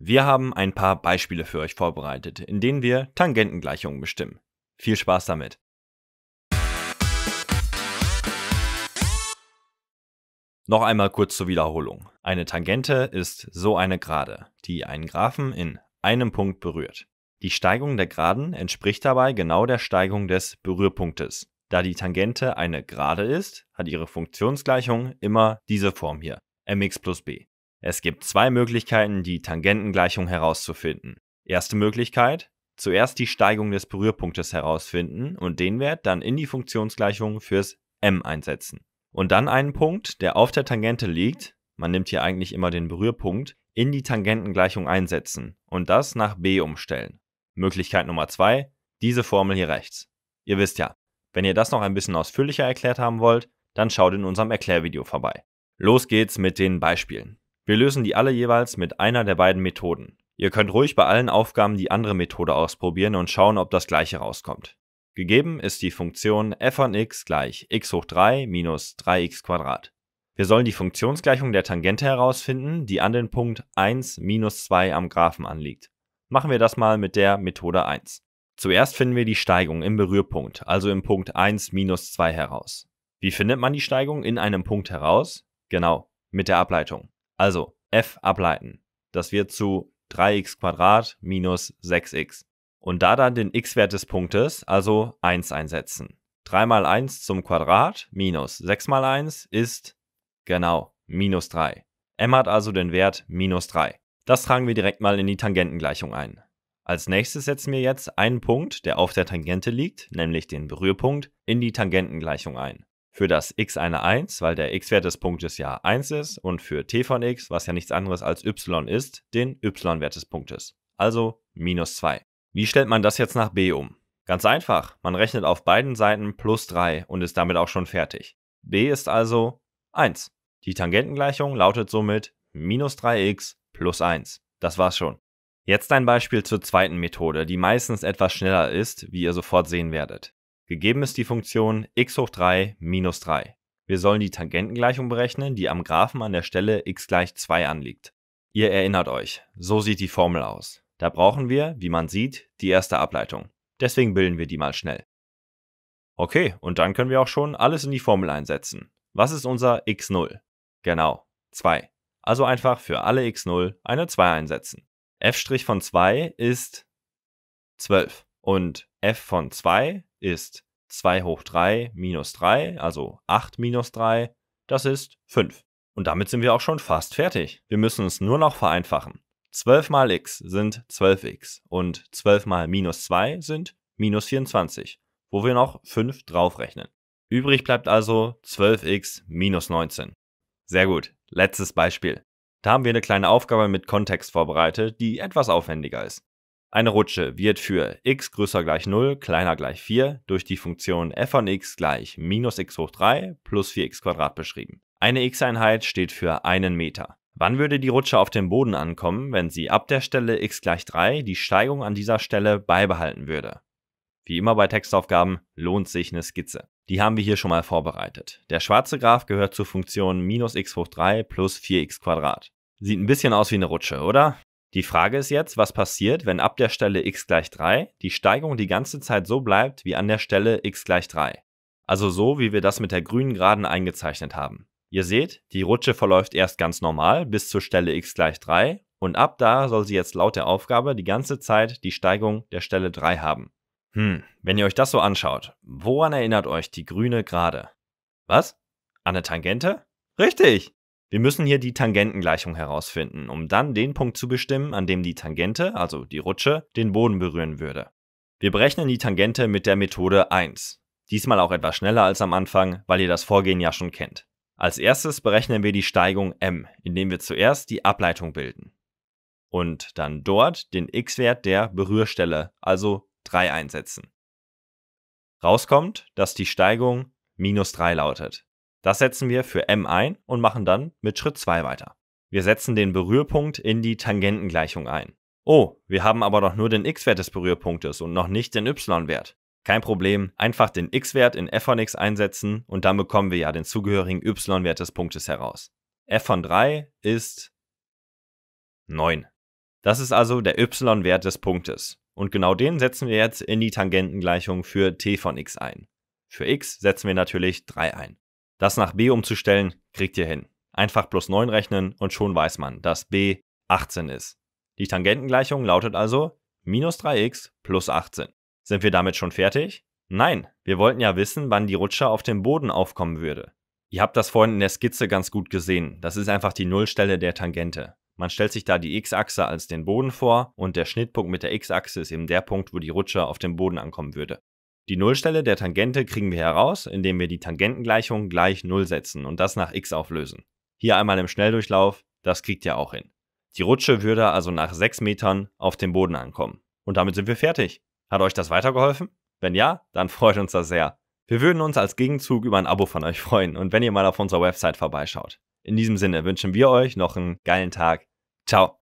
Wir haben ein paar Beispiele für euch vorbereitet, in denen wir Tangentengleichungen bestimmen. Viel Spaß damit! Noch einmal kurz zur Wiederholung. Eine Tangente ist so eine Gerade, die einen Graphen in einem Punkt berührt. Die Steigung der Geraden entspricht dabei genau der Steigung des Berührpunktes. Da die Tangente eine Gerade ist, hat ihre Funktionsgleichung immer diese Form hier, mx plus b. Es gibt zwei Möglichkeiten, die Tangentengleichung herauszufinden. Erste Möglichkeit, zuerst die Steigung des Berührpunktes herausfinden und den Wert dann in die Funktionsgleichung fürs m einsetzen. Und dann einen Punkt, der auf der Tangente liegt, man nimmt hier eigentlich immer den Berührpunkt, in die Tangentengleichung einsetzen und das nach b umstellen. Möglichkeit Nummer zwei, diese Formel hier rechts. Ihr wisst ja, wenn ihr das noch ein bisschen ausführlicher erklärt haben wollt, dann schaut in unserem Erklärvideo vorbei. Los geht's mit den Beispielen. Wir lösen die alle jeweils mit einer der beiden Methoden. Ihr könnt ruhig bei allen Aufgaben die andere Methode ausprobieren und schauen, ob das gleiche rauskommt. Gegeben ist die Funktion f von x gleich x hoch 3 minus 3x. Wir sollen die Funktionsgleichung der Tangente herausfinden, die an den Punkt 1 minus 2 am Graphen anliegt. Machen wir das mal mit der Methode 1. Zuerst finden wir die Steigung im Berührpunkt, also im Punkt 1 minus 2 heraus. Wie findet man die Steigung in einem Punkt heraus? Genau, mit der Ableitung. Also f ableiten. Das wird zu 3x minus 6x. Und da dann den x-Wert des Punktes, also 1 einsetzen. 3 mal 1 zum Quadrat minus 6 mal 1 ist genau minus 3. m hat also den Wert minus 3. Das tragen wir direkt mal in die Tangentengleichung ein. Als nächstes setzen wir jetzt einen Punkt, der auf der Tangente liegt, nämlich den Berührpunkt, in die Tangentengleichung ein für das x eine 1, weil der x-Wert des Punktes ja 1 ist und für t von x, was ja nichts anderes als y ist, den y-Wert des Punktes, also minus 2. Wie stellt man das jetzt nach b um? Ganz einfach, man rechnet auf beiden Seiten plus 3 und ist damit auch schon fertig. b ist also 1. Die Tangentengleichung lautet somit minus 3x plus 1. Das war's schon. Jetzt ein Beispiel zur zweiten Methode, die meistens etwas schneller ist, wie ihr sofort sehen werdet. Gegeben ist die Funktion x hoch 3 minus 3. Wir sollen die Tangentengleichung berechnen, die am Graphen an der Stelle x gleich 2 anliegt. Ihr erinnert euch, so sieht die Formel aus. Da brauchen wir, wie man sieht, die erste Ableitung. Deswegen bilden wir die mal schnell. Okay, und dann können wir auch schon alles in die Formel einsetzen. Was ist unser x0? Genau, 2. Also einfach für alle x0 eine 2 einsetzen. f' von 2 ist 12 und f von 2 ist 2 hoch 3 minus 3, also 8 minus 3, das ist 5. Und damit sind wir auch schon fast fertig. Wir müssen es nur noch vereinfachen. 12 mal x sind 12x und 12 mal minus 2 sind minus 24, wo wir noch 5 draufrechnen. Übrig bleibt also 12x minus 19. Sehr gut, letztes Beispiel. Da haben wir eine kleine Aufgabe mit Kontext vorbereitet, die etwas aufwendiger ist. Eine Rutsche wird für x größer gleich 0, kleiner gleich 4 durch die Funktion f von x gleich minus x hoch 3 plus 4x Quadrat beschrieben. Eine x-Einheit steht für einen Meter. Wann würde die Rutsche auf dem Boden ankommen, wenn sie ab der Stelle x gleich 3 die Steigung an dieser Stelle beibehalten würde? Wie immer bei Textaufgaben lohnt sich eine Skizze. Die haben wir hier schon mal vorbereitet. Der schwarze Graph gehört zur Funktion minus x hoch 3 plus 4x Quadrat. Sieht ein bisschen aus wie eine Rutsche, oder? Die Frage ist jetzt, was passiert, wenn ab der Stelle x gleich 3 die Steigung die ganze Zeit so bleibt wie an der Stelle x gleich 3. Also so, wie wir das mit der grünen Geraden eingezeichnet haben. Ihr seht, die Rutsche verläuft erst ganz normal bis zur Stelle x gleich 3 und ab da soll sie jetzt laut der Aufgabe die ganze Zeit die Steigung der Stelle 3 haben. Hm, wenn ihr euch das so anschaut, woran erinnert euch die grüne Gerade? Was? An eine Tangente? Richtig! Wir müssen hier die Tangentengleichung herausfinden, um dann den Punkt zu bestimmen, an dem die Tangente, also die Rutsche, den Boden berühren würde. Wir berechnen die Tangente mit der Methode 1. Diesmal auch etwas schneller als am Anfang, weil ihr das Vorgehen ja schon kennt. Als erstes berechnen wir die Steigung m, indem wir zuerst die Ableitung bilden. Und dann dort den x-Wert der Berührstelle, also 3 einsetzen. Rauskommt, dass die Steigung minus 3 lautet. Das setzen wir für m ein und machen dann mit Schritt 2 weiter. Wir setzen den Berührpunkt in die Tangentengleichung ein. Oh, wir haben aber doch nur den x-Wert des Berührpunktes und noch nicht den y-Wert. Kein Problem, einfach den x-Wert in f von x einsetzen und dann bekommen wir ja den zugehörigen y-Wert des Punktes heraus. f von 3 ist 9. Das ist also der y-Wert des Punktes. Und genau den setzen wir jetzt in die Tangentengleichung für t von x ein. Für x setzen wir natürlich 3 ein. Das nach B umzustellen, kriegt ihr hin. Einfach plus 9 rechnen und schon weiß man, dass B 18 ist. Die Tangentengleichung lautet also minus 3x plus 18. Sind wir damit schon fertig? Nein, wir wollten ja wissen, wann die Rutsche auf dem Boden aufkommen würde. Ihr habt das vorhin in der Skizze ganz gut gesehen. Das ist einfach die Nullstelle der Tangente. Man stellt sich da die x-Achse als den Boden vor und der Schnittpunkt mit der x-Achse ist eben der Punkt, wo die Rutsche auf dem Boden ankommen würde. Die Nullstelle der Tangente kriegen wir heraus, indem wir die Tangentengleichung gleich 0 setzen und das nach x auflösen. Hier einmal im Schnelldurchlauf, das kriegt ihr auch hin. Die Rutsche würde also nach 6 Metern auf dem Boden ankommen. Und damit sind wir fertig. Hat euch das weitergeholfen? Wenn ja, dann freut uns das sehr. Wir würden uns als Gegenzug über ein Abo von euch freuen und wenn ihr mal auf unserer Website vorbeischaut. In diesem Sinne wünschen wir euch noch einen geilen Tag. Ciao.